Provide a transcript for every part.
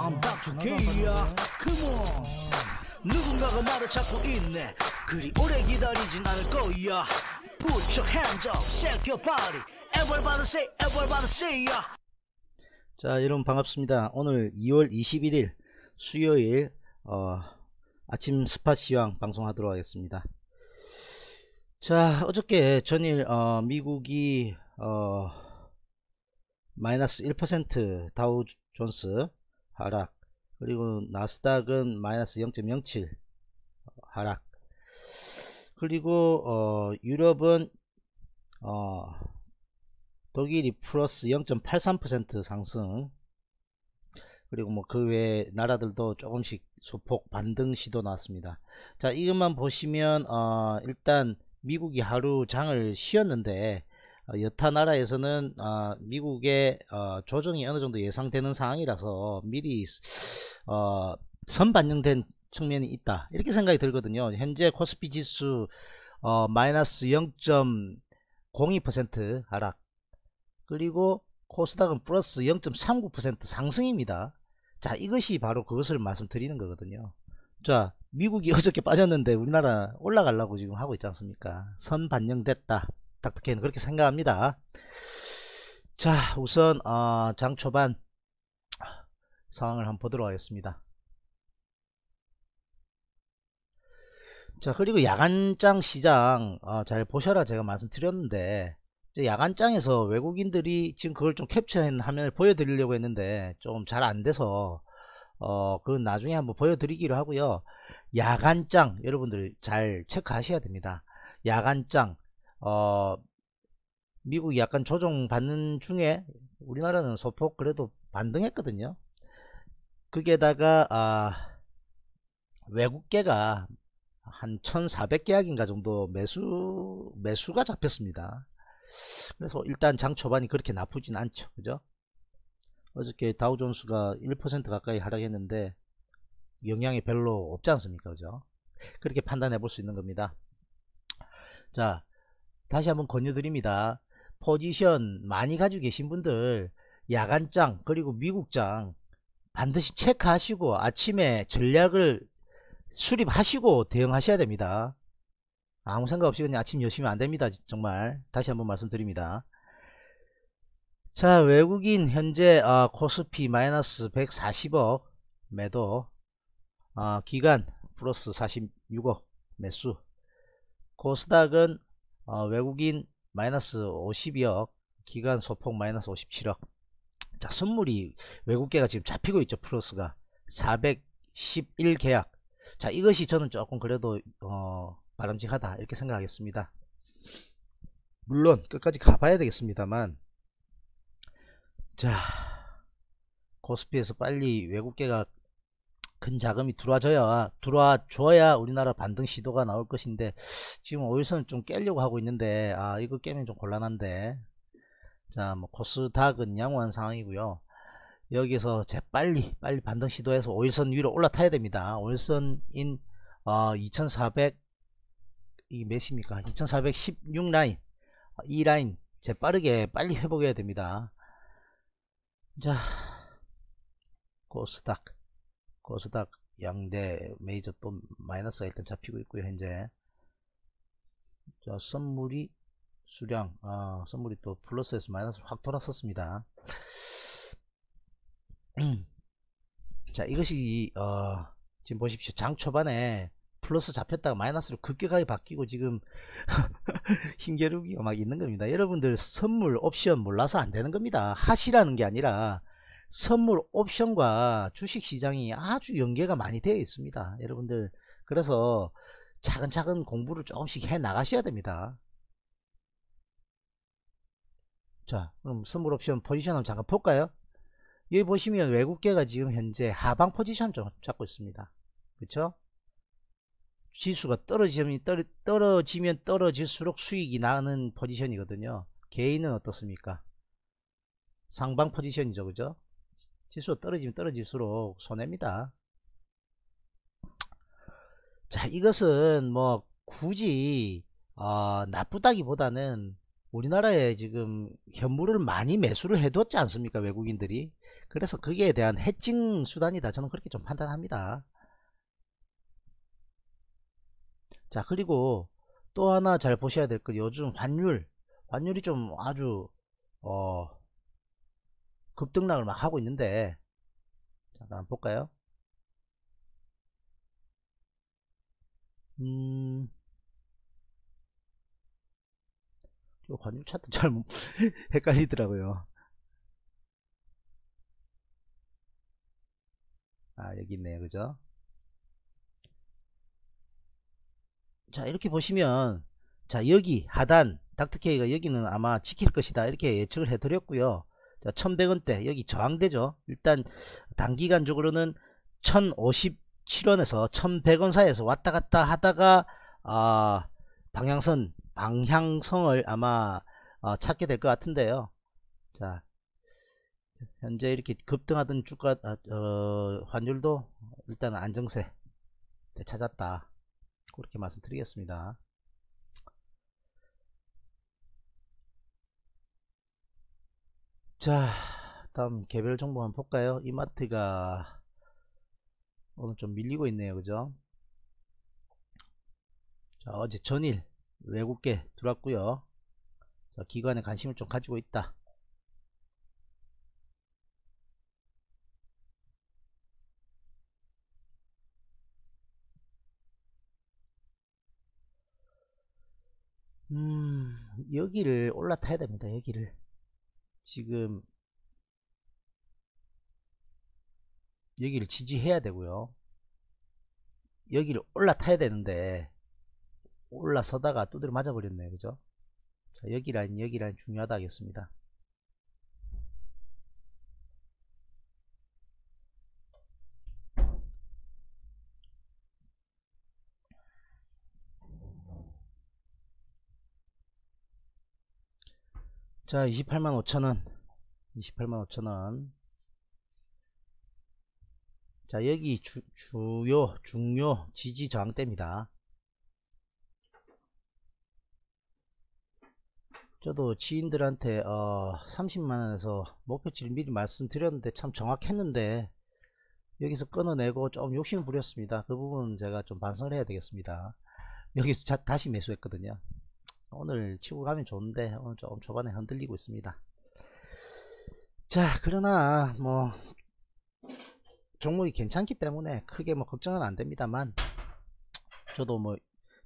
I'm back to K야 Come on 누군가가 말을 찾고 있네 그리 오래 기다리진 않을 거야 Put your hands up, shake your body Everybody say, everybody say ya 자 여러분 반갑습니다 오늘 2월 21일 수요일 어, 아침 스팟 시황 방송하도록 하겠습니다 자 어저께 전일 어, 미국이 어, 마이너스 1% 다우 존스 하락 그리고 나스닥은 마이너스 0.07 하락 그리고 어, 유럽은 어, 독일이 플러스 0.83% 상승 그리고 뭐 그 외 나라들도 조금씩 소폭 반등 시도 나왔습니다 자 이것만 보시면 어, 일단 미국이 하루 장을 쉬었는데 어, 여타 나라에서는 어, 미국의 어, 조정이 어느 정도 예상되는 상황이라서 미리 선반영된 측면이 있다 이렇게 생각이 들거든요 현재 코스피 지수 마이너스 0.02% 하락 그리고 코스닥은 플러스 0.39% 상승입니다 자 이것이 바로 그것을 말씀드리는 거거든요 자 미국이 어저께 빠졌는데 우리나라 올라가려고 지금 하고 있지 않습니까 선 반영됐다 닥터케이 그렇게 생각합니다. 자 우선 어, 장 초반 상황을 한번 보도록 하겠습니다. 자 그리고 야간장 시장 어, 잘 보셔라 제가 말씀드렸는데 야간장에서 외국인들이 지금 그걸 좀 캡처한 화면을 보여드리려고 했는데 좀 잘 안돼서 어 그건 나중에 한번 보여드리기로 하고요 야간장 여러분들 잘 체크하셔야 됩니다 야간장 어, 미국이 약간 조정받는 중에 우리나라는 소폭 그래도 반등했거든요. 그게다가 아, 외국계가 한 1,400계약인가 정도 매수 매수가 잡혔습니다. 그래서 일단 장 초반이 그렇게 나쁘진 않죠. 그죠? 어저께 다우존스가 1% 가까이 하락했는데 영향이 별로 없지 않습니까? 그죠? 그렇게 판단해 볼 수 있는 겁니다. 자, 다시 한번 권유드립니다. 포지션 많이 가지고 계신 분들 야간장 그리고 미국장 반드시 체크하시고 아침에 전략을 수립하시고 대응하셔야 됩니다. 아무 생각 없이 그냥 아침 여시면 안됩니다. 정말 다시 한번 말씀드립니다. 자 외국인 현재 어, 코스피 마이너스 140억 매도 어, 기간 플러스 46억 매수 코스닥은 어, 외국인 마이너스 52억 기간 소폭 마이너스 57억 자 선물이 외국계가 지금 잡히고 있죠 플러스가 411계약 자 이것이 저는 조금 그래도 어, 바람직하다 이렇게 생각하겠습니다 물론 끝까지 가봐야 되겠습니다만 자 코스피에서 빨리 외국계가 큰 자금이 들어와줘야 들어와줘야 우리나라 반등 시도가 나올 것인데 지금 오일선을 좀 깨려고 하고 있는데 아 이거 깨면 좀 곤란한데 자 뭐 코스닥은 양호한 상황이고요 여기서 재빨리 빨리 반등 시도해서 오일선 위로 올라타야 됩니다 오일선인 어, 2400 이게 몇입니까 2416 라인 이 라인 재빠르게 빨리 회복해야 됩니다 자 코스닥 코스닥 양대 메이저 또 마이너스가 일단 잡히고 있고요 현재 자 선물이 수량 아 선물이 또 플러스에서 마이너스 확 돌았었습니다 자 이것이 어 지금 보십시오 장 초반에 플러스 잡혔다가 마이너스로 급격하게 바뀌고 지금 힘겨루기가 막 있는 겁니다 여러분들 선물 옵션 몰라서 안 되는 겁니다 하시라는 게 아니라 선물 옵션과 주식시장이 아주 연계가 많이 되어 있습니다 여러분들 그래서 차근차근 공부를 조금씩 해 나가셔야 됩니다 자 그럼 선물 옵션 포지션 한번 잠깐 볼까요 여기 보시면 외국계가 지금 현재 하방 포지션 좀 잡고 있습니다 그렇죠 지수가 떨어지면, 떨어지면 떨어질수록 수익이 나는 포지션이거든요 개인은 어떻습니까 상방 포지션이죠 그죠 지수 떨어지면 떨어질수록 손해입니다. 자 이것은 뭐 굳이 어, 나쁘다기보다는 우리나라에 지금 현물을 많이 매수를 해두었지 않습니까 외국인들이 그래서 거기에 대한 해칭 수단이다 저는 그렇게 좀 판단합니다 자 그리고 또 하나 잘 보셔야 될거 요즘 환율 환율이 좀 아주 어 급등락을 막 하고 있는데 잠깐 볼까요? 음, 요관중 차트 잘 헷갈리더라고요. 아 여기 있네요, 그죠? 자 이렇게 보시면 자 여기 하단 닥터케이가 여기는 아마 지킬 것이다 이렇게 예측을 해드렸고요 자, 1100원대 여기 저항대죠 일단 단기간적으로는 1057원에서 1100원 사이에서 왔다 갔다 하다가 아 방향선 방향성을 아마 어, 찾게 될 것 같은데요 자 현재 이렇게 급등하던 주가 아, 어, 환율도 일단 안정세 네, 찾았다 그렇게 말씀드리겠습니다 자 다음 개별 정보 한번 볼까요 이마트가 오늘 좀 밀리고 있네요 그죠 자 어제 전일 외국계 들어왔구요 자, 기관에 관심을 좀 가지고 있다 음 여기를 올라타야 됩니다 여기를 지금 여기를 지지해야 되고요. 여기를 올라타야 되는데 올라서다가 두드려 맞아버렸네요. 그죠? 자, 여기 란 여기 란 중요하다 하겠습니다. 자 28만 5천원 28만 5천원 자 여기 주, 주요 중요 지지 저항대입니다 저도 지인들한테 어, 30만원에서 목표치를 미리 말씀드렸는데 참 정확했는데 여기서 끊어내고 좀 욕심을 부렸습니다 그 부분은 제가 좀 반성을 해야 되겠습니다 여기서 자, 다시 매수했거든요 오늘 치고 가면 좋은데 오늘 조금 초반에 흔들리고 있습니다 자 그러나 뭐 종목이 괜찮기 때문에 크게 뭐 걱정은 안 됩니다만 저도 뭐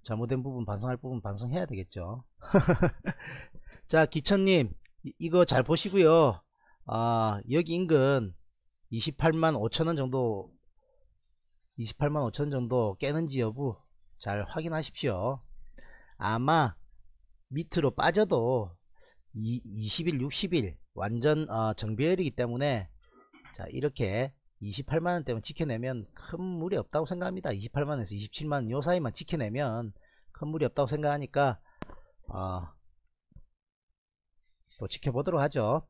잘못된 부분 반성할 부분 반성해야 되겠죠 자 기천님 이거 잘 보시고요 아 여기 인근 28만 5천원 정도 28만 5천원 정도 깨는지 여부 잘 확인하십시오 아마 밑으로 빠져도 20일 60일 완전 어, 정비열이기 때문에 자 이렇게 28만원 때문에 지켜내면 큰 무리 없다고 생각합니다 28만원에서 27만원 요 사이만 지켜내면 큰 무리 없다고 생각하니까 어, 또 지켜보도록 하죠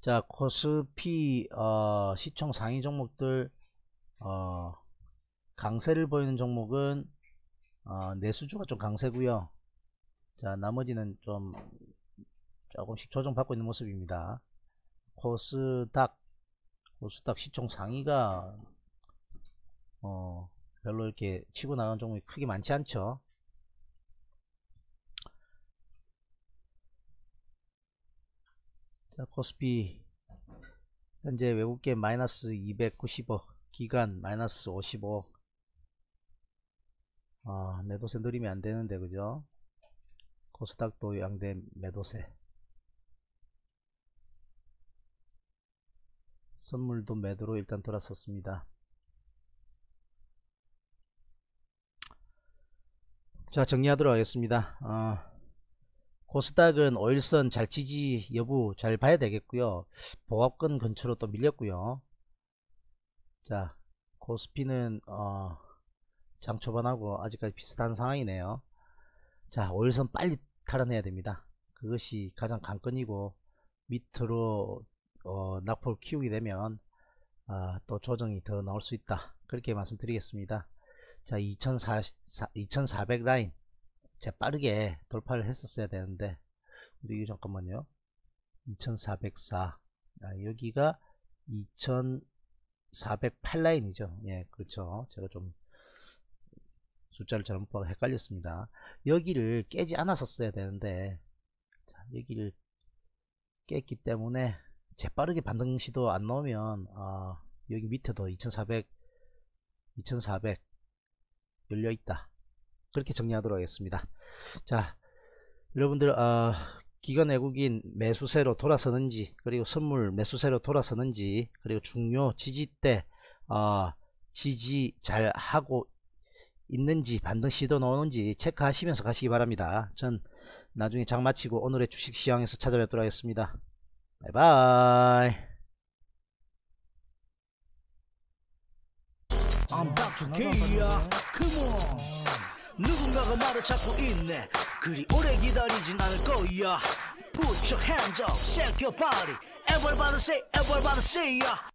자 코스피 어, 시총 상위 종목들 어, 강세를 보이는 종목은 어, 내수주가 좀 강세고요 자 나머지는 좀 조금씩 조정받고 있는 모습입니다 코스닥 코스닥 시총 상위가 어, 별로 이렇게 치고 나간 종목이 크게 많지 않죠 자 코스피 현재 외국계 마이너스 290억 기간 마이너스 55 아, 매도세 누리면 안 되는데, 그죠? 코스닥도 양대 매도세. 선물도 매도로 일단 돌았었습니다. 자, 정리하도록 하겠습니다. 아, 코스닥은 5일선 잘치지 여부 잘 봐야 되겠고요. 보합권 근처로 또 밀렸고요. 자, 코스피는 어, 장 초반하고 아직까지 비슷한 상황이네요 자5일선 빨리 탈환해야 됩니다 그것이 가장 관건이고 밑으로 어, 낙폭을 키우게 되면 아, 또 조정이 더 나올 수 있다 그렇게 말씀드리겠습니다 자 2400, 라인 제 빠르게 돌파를 했었어야 되는데 우리 잠깐만요 2404 아, 여기가 2408 라인이죠 예 그렇죠 제가 좀 숫자를 잘못 봐서 헷갈렸습니다. 여기를 깨지 않았었어야 되는데 자, 여기를 깼기 때문에 재빠르게 반등 시도 안 나오면 아, 여기 밑에도 2400 2400 열려 있다. 그렇게 정리하도록 하겠습니다. 자, 여러분들 아, 기관 외국인 매수세로 돌아서는지 그리고 선물 매수세로 돌아서는지 그리고 중요 지지때 아, 지지 잘 하고 있는지 반드시더 넣었는지 체크하시면서 가시기 바랍니다. 전 나중에 장 마치고 오늘의 주식시황에서 찾아뵙도록 하겠습니다. 바이바이 I'm back to Kia. Come on. 누군가가 말을 찾고 있네. 그리 오래 기다리진 않을 거야. Put your hands up, shake your body. Everybody say, everybody say, y a